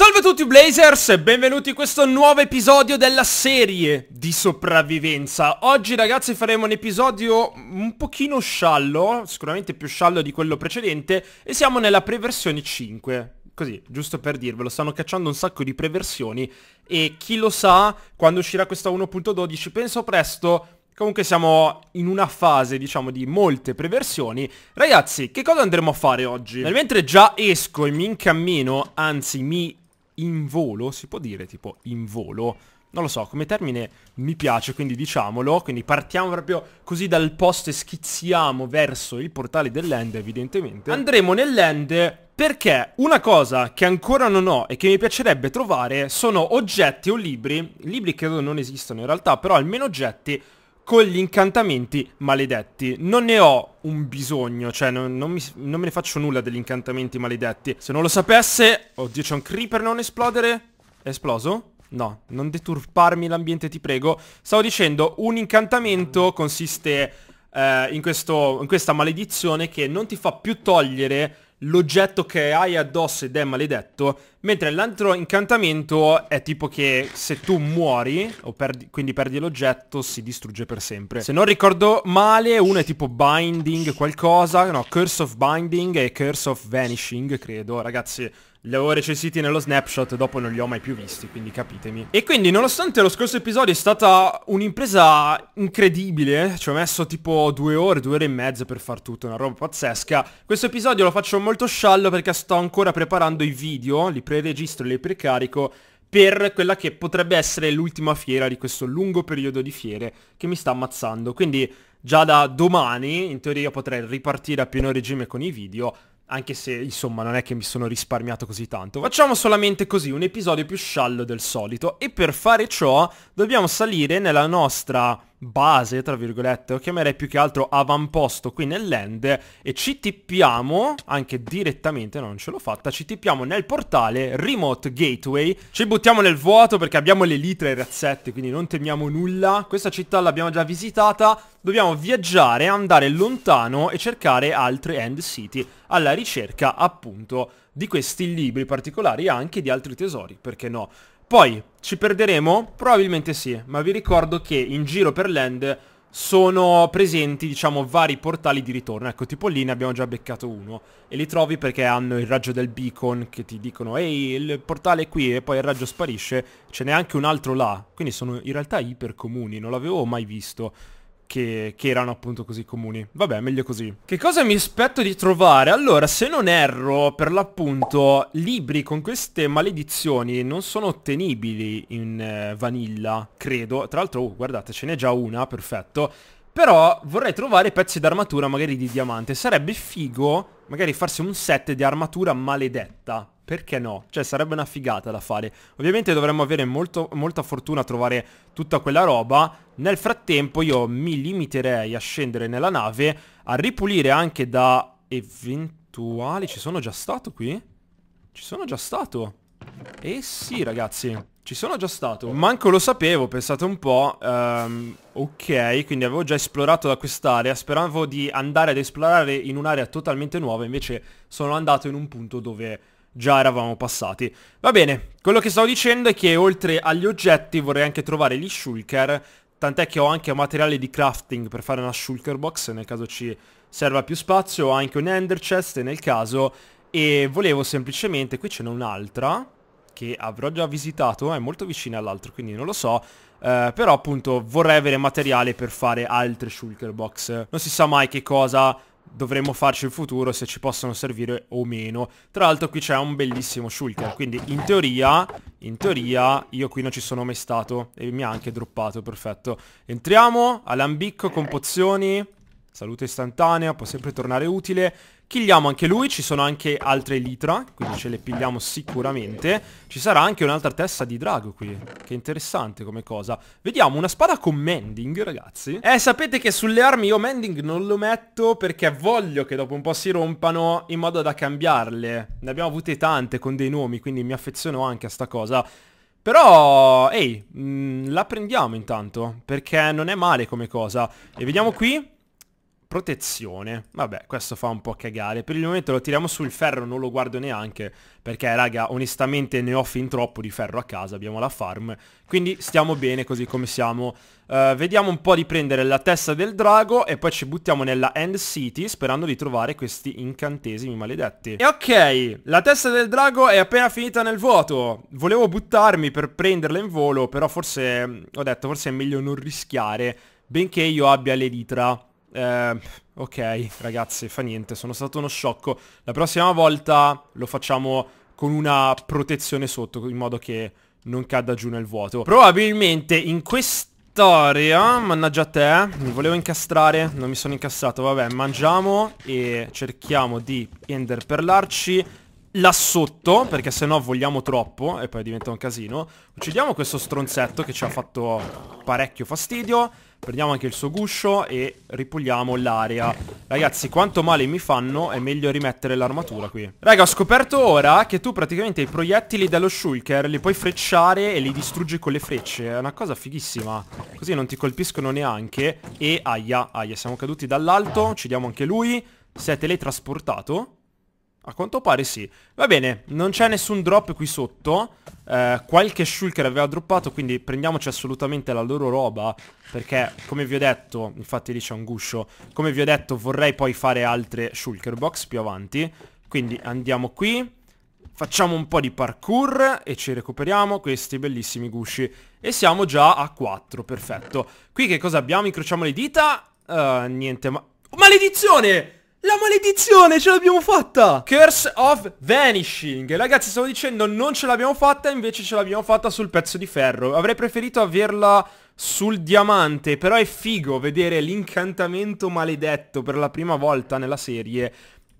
Salve a tutti Blazers e benvenuti in questo nuovo episodio della serie di sopravvivenza Oggi ragazzi faremo un episodio un pochino sciallo, sicuramente più sciallo di quello precedente E siamo nella preversione 5 Così, giusto per dirvelo, stanno cacciando un sacco di preversioni E chi lo sa, quando uscirà questa 1.12 penso presto Comunque siamo in una fase, diciamo, di molte preversioni. Ragazzi, che cosa andremo a fare oggi? Nel mentre già esco e mi incammino, anzi mi in volo, si può dire tipo in volo, non lo so, come termine mi piace, quindi diciamolo, quindi partiamo proprio così dal posto e schizziamo verso il portale dell'end evidentemente. Andremo nell'end perché una cosa che ancora non ho e che mi piacerebbe trovare sono oggetti o libri, libri credo non esistano in realtà, però almeno oggetti con gli incantamenti maledetti. Non ne ho un bisogno, cioè non, non, mi, non, me ne faccio nulla degli incantamenti maledetti. Se non lo sapesse... Oddio, c'è un creeper non esplodere. È esploso? No, non deturparmi l'ambiente, ti prego. Stavo dicendo, un incantamento consiste eh, in, questo, in questa maledizione che non ti fa più togliere l'oggetto che hai addosso ed è maledetto, mentre l'altro incantamento è tipo che se tu muori, perdi, quindi perdi l'oggetto, si distrugge per sempre. Se non ricordo male, uno è tipo Binding qualcosa, no, Curse of Binding e Curse of Vanishing, credo. Ragazzi, li avevo recensiti nello snapshot, dopo non li ho mai più visti, quindi capitemi. E quindi, nonostante lo scorso episodio è stata un'impresa incredibile, ci ho messo tipo due ore, due ore e mezza per far tutto, una roba pazzesca, questo episodio lo faccio molto sciallo perché sto ancora preparando i video, li preregistro e li precarico, per quella che potrebbe essere l'ultima fiera di questo lungo periodo di fiere che mi sta ammazzando. Quindi già da domani in teoria potrei ripartire a pieno regime con i video anche se, insomma, non è che mi sono risparmiato così tanto. Facciamo solamente così, un episodio più sciallo del solito. E per fare ciò dobbiamo salire nella nostra base, tra virgolette, lo chiamerei più che altro avamposto qui nell'end e ci tippiamo anche direttamente, non ce l'ho fatta, ci tippiamo nel portale Remote Gateway, ci buttiamo nel vuoto perché abbiamo le litre e i razzetti, quindi non temiamo nulla, questa città l'abbiamo già visitata, dobbiamo viaggiare, andare lontano e cercare altre end city alla ricerca appunto di questi libri particolari e anche di altri tesori, perché no? Poi ci perderemo? Probabilmente sì, ma vi ricordo che in giro per l'end sono presenti, diciamo, vari portali di ritorno. Ecco, tipo lì ne abbiamo già beccato uno. E li trovi perché hanno il raggio del beacon che ti dicono «Ehi, il portale è qui» e poi il raggio sparisce. Ce n'è anche un altro là. Quindi sono in realtà iper comuni, non l'avevo mai visto che, che, erano appunto così comuni. Vabbè, meglio così. Che cosa mi aspetto di trovare? Allora, se non erro, per l'appunto, libri con queste maledizioni non sono ottenibili in eh, vanilla, credo. Tra l'altro, oh, guardate, ce n'è già una, perfetto. Però vorrei trovare pezzi d'armatura magari di diamante. Sarebbe figo magari farsi un set di armatura maledetta. Perché no? Cioè sarebbe una figata da fare. Ovviamente dovremmo avere molto, molta fortuna a trovare tutta quella roba. Nel frattempo io mi limiterei a scendere nella nave, a ripulire anche da eventuali... Ci sono già stato qui? Ci sono già stato. Eh sì ragazzi. Ci sono già stato. Manco lo sapevo, pensate un po'. Um, ok, quindi avevo già esplorato da quest'area. Speravo di andare ad esplorare in un'area totalmente nuova. Invece sono andato in un punto dove già eravamo passati. Va bene, quello che stavo dicendo è che oltre agli oggetti vorrei anche trovare gli shulker, tant'è che ho anche materiale di crafting per fare una shulker box nel caso ci serva più spazio, ho anche un ender chest nel caso e volevo semplicemente, qui ce n'è un'altra che avrò già visitato, è molto vicina all'altro quindi non lo so, eh, però appunto vorrei avere materiale per fare altre shulker box, non si sa mai che cosa dovremmo farci in futuro se ci possono servire o meno. Tra l'altro qui c'è un bellissimo shulker, quindi in teoria, in teoria io qui non ci sono mai stato e mi ha anche droppato, perfetto. Entriamo, alambicco con pozioni, salute istantanea, può sempre tornare utile Killiamo anche lui, ci sono anche altre litra, quindi ce le pigliamo sicuramente. Ci sarà anche un'altra testa di drago qui, che interessante come cosa. Vediamo, una spada con mending, ragazzi. Eh, sapete che sulle armi io mending non lo metto perché voglio che dopo un po' si rompano in modo da cambiarle. Ne abbiamo avute tante con dei nomi, quindi mi affeziono anche a sta cosa. Però, ehi, hey, mm, la prendiamo intanto, perché non è male come cosa. E vediamo qui, Protezione, vabbè questo fa un po' cagare, per il momento lo tiriamo sul ferro, non lo guardo neanche perché raga onestamente ne ho fin troppo di ferro a casa, abbiamo la farm, quindi stiamo bene così come siamo. Uh, vediamo un po' di prendere la testa del drago e poi ci buttiamo nella End City sperando di trovare questi incantesimi maledetti. E ok, la testa del drago è appena finita nel vuoto, volevo buttarmi per prenderla in volo però forse, ho detto forse è meglio non rischiare benché io abbia l'elitra eh, ok, ragazzi, fa niente, sono stato uno sciocco. La prossima volta lo facciamo con una protezione sotto, in modo che non cada giù nel vuoto. Probabilmente in quest'area, mannaggia te, mi volevo incastrare, non mi sono incastrato. vabbè, mangiamo e cerchiamo di enderperlarci là sotto, perché se no vogliamo troppo e poi diventa un casino. Uccidiamo questo stronzetto che ci ha fatto parecchio fastidio. Prendiamo anche il suo guscio e ripuliamo l'area. Ragazzi, quanto male mi fanno, è meglio rimettere l'armatura qui. Raga, ho scoperto ora che tu praticamente i proiettili dello shulker li puoi frecciare e li distruggi con le frecce. È una cosa fighissima. Così non ti colpiscono neanche. E aia, aia, siamo caduti dall'alto. Uccidiamo anche lui. Si è teletrasportato. A quanto pare sì. Va bene, non c'è nessun drop qui sotto. Eh, qualche shulker aveva droppato, quindi prendiamoci assolutamente la loro roba. Perché, come vi ho detto, infatti lì c'è un guscio, come vi ho detto vorrei poi fare altre shulker box più avanti. Quindi andiamo qui, facciamo un po' di parkour e ci recuperiamo questi bellissimi gusci. E siamo già a 4, perfetto. Qui che cosa abbiamo? Incrociamo le dita? Uh, niente, ma... Maledizione! La maledizione, ce l'abbiamo fatta! Curse of Vanishing. Ragazzi, stavo dicendo non ce l'abbiamo fatta, invece ce l'abbiamo fatta sul pezzo di ferro. Avrei preferito averla sul diamante, però è figo vedere l'incantamento maledetto per la prima volta nella serie.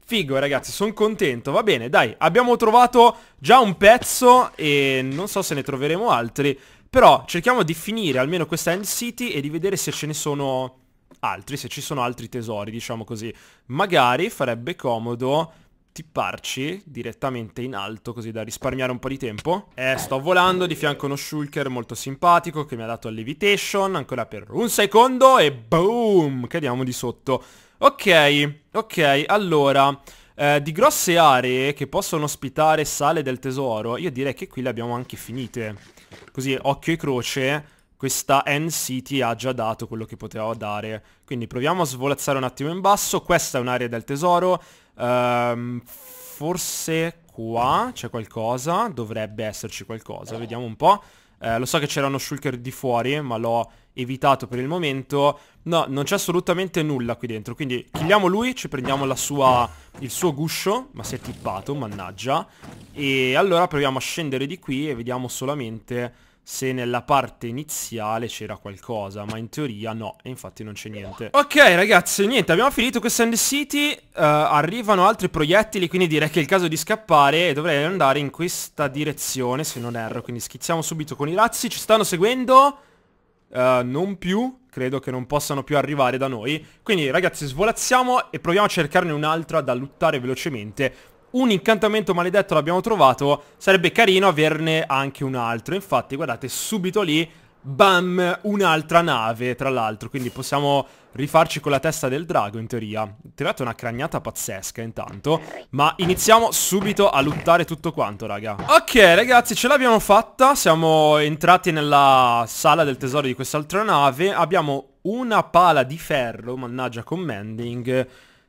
Figo ragazzi, sono contento, va bene, dai, abbiamo trovato già un pezzo e non so se ne troveremo altri, però cerchiamo di finire almeno questa End City e di vedere se ce ne sono altri, se ci sono altri tesori, diciamo così. Magari farebbe comodo tipparci direttamente in alto così da risparmiare un po' di tempo. Eh, sto volando, di fianco a uno shulker molto simpatico che mi ha dato a levitation, ancora per un secondo e boom, cadiamo di sotto. Ok, ok, allora... Eh, di grosse aree che possono ospitare sale del tesoro, io direi che qui le abbiamo anche finite. Così, occhio e croce, questa N City ha già dato quello che poteva dare. Quindi proviamo a svolazzare un attimo in basso. Questa è un'area del tesoro. Um, forse qua c'è qualcosa. Dovrebbe esserci qualcosa. Vediamo un po'. Eh, lo so che c'era uno shulker di fuori, ma l'ho evitato per il momento. No, non c'è assolutamente nulla qui dentro. Quindi killiamo lui, ci prendiamo sua, il suo guscio. Ma si è tippato, mannaggia. E allora proviamo a scendere di qui e vediamo solamente se nella parte iniziale c'era qualcosa, ma in teoria no, e infatti non c'è niente. Ok ragazzi, niente, abbiamo finito questa End City, uh, arrivano altri proiettili, quindi direi che è il caso di scappare e dovrei andare in questa direzione, se non erro, quindi schizziamo subito con i razzi, ci stanno seguendo, uh, non più, credo che non possano più arrivare da noi, quindi ragazzi svolazziamo e proviamo a cercarne un'altra da luttare velocemente un incantamento maledetto l'abbiamo trovato, sarebbe carino averne anche un altro. Infatti, guardate, subito lì, bam, un'altra nave, tra l'altro. Quindi possiamo rifarci con la testa del drago, in teoria. Tirate una cragnata pazzesca, intanto. Ma iniziamo subito a lottare tutto quanto, raga. Ok, ragazzi, ce l'abbiamo fatta. Siamo entrati nella sala del tesoro di quest'altra nave. Abbiamo una pala di ferro, mannaggia, commanding...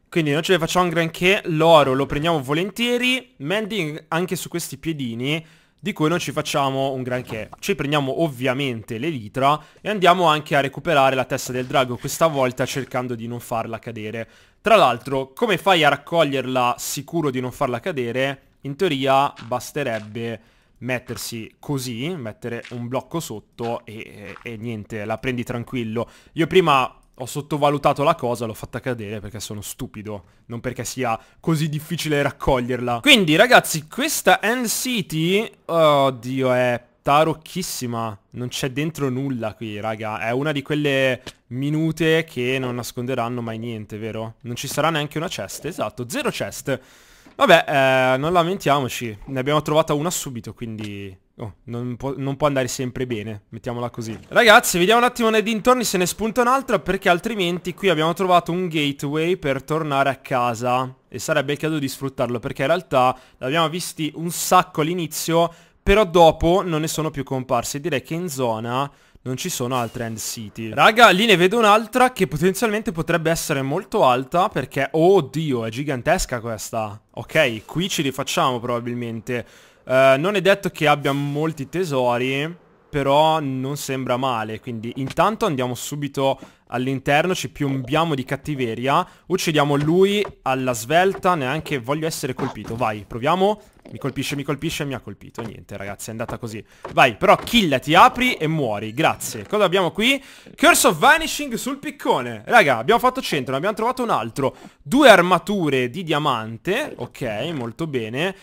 Quindi non ce ne facciamo un granché, l'oro lo prendiamo volentieri, mending anche su questi piedini, di cui non ci facciamo un granché. Ci prendiamo ovviamente l'elitra e andiamo anche a recuperare la testa del drago, questa volta cercando di non farla cadere. Tra l'altro, come fai a raccoglierla sicuro di non farla cadere? In teoria basterebbe mettersi così, mettere un blocco sotto e, e, e niente, la prendi tranquillo. Io prima ho sottovalutato la cosa, l'ho fatta cadere perché sono stupido, non perché sia così difficile raccoglierla. Quindi ragazzi, questa End City, oddio, è tarocchissima, non c'è dentro nulla qui, raga, è una di quelle minute che non nasconderanno mai niente, vero? Non ci sarà neanche una chest, esatto, zero chest. Vabbè, eh, non lamentiamoci, ne abbiamo trovata una subito, quindi Oh, non, può, non, può, andare sempre bene, mettiamola così. Ragazzi, vediamo un attimo nei dintorni se ne spunta un'altra, perché altrimenti qui abbiamo trovato un gateway per tornare a casa. E sarebbe il caso di sfruttarlo, perché in realtà l'abbiamo visti un sacco all'inizio, però dopo non ne sono più comparsi. Direi che in zona non ci sono altre End City. Raga, lì ne vedo un'altra che potenzialmente potrebbe essere molto alta perché, oddio oh è gigantesca questa. Ok, qui ci rifacciamo probabilmente. Uh, non è detto che abbia molti tesori, però non sembra male. Quindi intanto andiamo subito all'interno, ci piombiamo di cattiveria, uccidiamo lui alla svelta, neanche voglio essere colpito, vai, proviamo, mi colpisce, mi colpisce, mi ha colpito, niente ragazzi, è andata così, vai, però killa, ti apri e muori, grazie, cosa abbiamo qui? Curse of Vanishing sul piccone, raga, abbiamo fatto centro, ne abbiamo trovato un altro, due armature di diamante, ok, molto bene,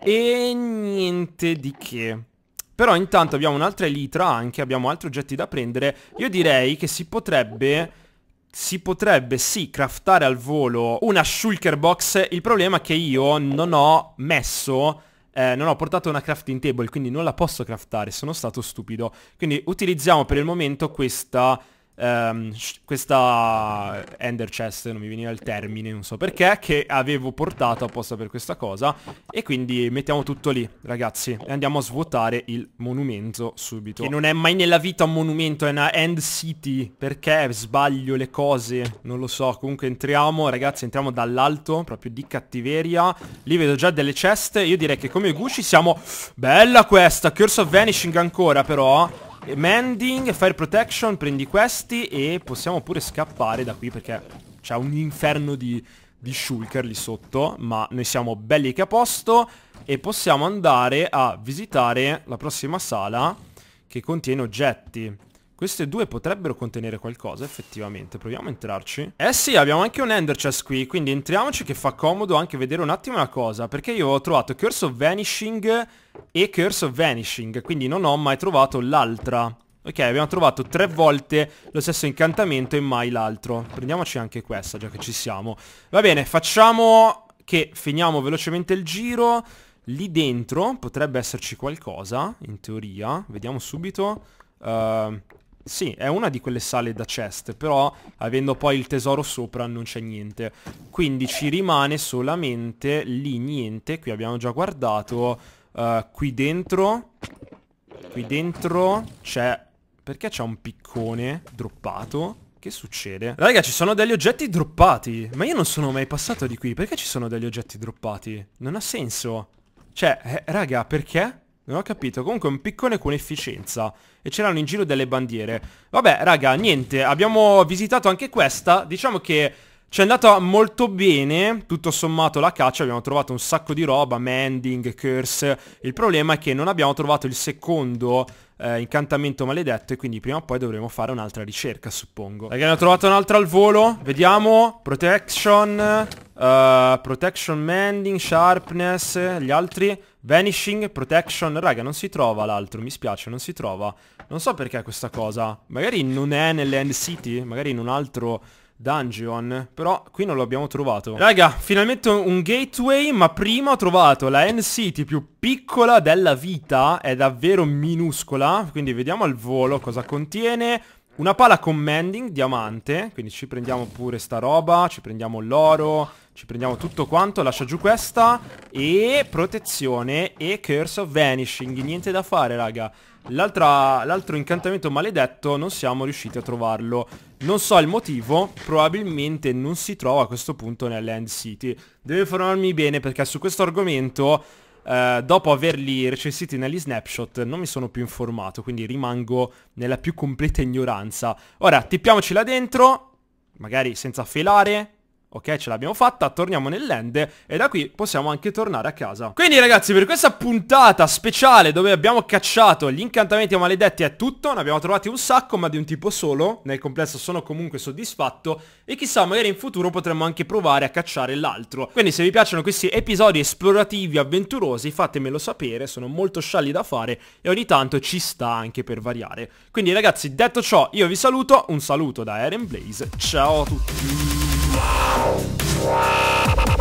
e niente di che però intanto abbiamo un'altra elitra anche, abbiamo altri oggetti da prendere. Io direi che si potrebbe... Si potrebbe sì craftare al volo una shulker box, il problema è che io non ho messo eh, non ho portato una crafting table, quindi non la posso craftare, sono stato stupido. Quindi utilizziamo per il momento questa um, questa ender chest, non mi veniva il termine, non so perché, che avevo portato apposta per questa cosa. E quindi mettiamo tutto lì, ragazzi. E andiamo a svuotare il monumento subito. Che non è mai nella vita un monumento, è una end city. Perché sbaglio le cose? Non lo so. Comunque entriamo, ragazzi, entriamo dall'alto, proprio di cattiveria. Lì vedo già delle chest. Io direi che come Gucci siamo... Bella questa, Curse of Vanishing ancora però... Mending, Fire Protection, prendi questi e possiamo pure scappare da qui perché c'è un inferno di, di shulker lì sotto, ma noi siamo belli che a posto e possiamo andare a visitare la prossima sala che contiene oggetti. Queste due potrebbero contenere qualcosa effettivamente Proviamo a entrarci Eh sì abbiamo anche un ender chest qui Quindi entriamoci che fa comodo anche vedere un attimo una cosa Perché io ho trovato Curse of Vanishing e Curse of Vanishing Quindi non ho mai trovato l'altra Ok abbiamo trovato tre volte lo stesso incantamento e mai l'altro Prendiamoci anche questa già che ci siamo Va bene facciamo che finiamo velocemente il giro Lì dentro potrebbe esserci qualcosa In teoria Vediamo subito Ehm... Uh... Sì, è una di quelle sale da chest, però avendo poi il tesoro sopra non c'è niente. Quindi ci rimane solamente lì niente, qui abbiamo già guardato. Uh, qui dentro... Qui dentro c'è... Perché c'è un piccone droppato? Che succede? Raga, ci sono degli oggetti droppati. Ma io non sono mai passato di qui. Perché ci sono degli oggetti droppati? Non ha senso. Cioè, eh, raga, perché? Non ho capito, comunque un piccone con efficienza E c'erano in giro delle bandiere Vabbè raga, niente, abbiamo visitato anche questa Diciamo che ci è andata molto bene, tutto sommato la caccia, abbiamo trovato un sacco di roba, mending, curse, il problema è che non abbiamo trovato il secondo eh, incantamento maledetto e quindi prima o poi dovremo fare un'altra ricerca suppongo. Ragazzi, ne ho trovato un'altra al volo, vediamo, protection, uh, protection mending, sharpness, gli altri, Vanishing, Protection, raga non si trova l'altro, mi spiace, non si trova. Non so perché questa cosa, magari non è nelle End City, magari in un altro dungeon, però qui non l'abbiamo trovato. Raga, finalmente un gateway, ma prima ho trovato la End City più piccola della vita, è davvero minuscola, quindi vediamo al volo cosa contiene. Una pala commanding, diamante, quindi ci prendiamo pure sta roba, ci prendiamo l'oro ci prendiamo tutto quanto, lascia giù questa E protezione e Curse of Vanishing Niente da fare raga L'altro incantamento maledetto non siamo riusciti a trovarlo Non so il motivo, probabilmente non si trova a questo punto nell'End City Devo informarmi bene perché su questo argomento eh, dopo averli recensiti negli snapshot non mi sono più informato, quindi rimango nella più completa ignoranza. Ora, tippiamoci là dentro, magari senza felare, Ok, ce l'abbiamo fatta, torniamo nell'end e da qui possiamo anche tornare a casa. Quindi ragazzi, per questa puntata speciale dove abbiamo cacciato gli incantamenti maledetti è tutto, ne abbiamo trovati un sacco ma di un tipo solo, nel complesso sono comunque soddisfatto e chissà magari in futuro potremmo anche provare a cacciare l'altro. Quindi se vi piacciono questi episodi esplorativi, avventurosi, fatemelo sapere, sono molto scialli da fare e ogni tanto ci sta anche per variare. Quindi ragazzi, detto ciò, io vi saluto, un saluto da Eren Blaze, ciao a tutti! Wow!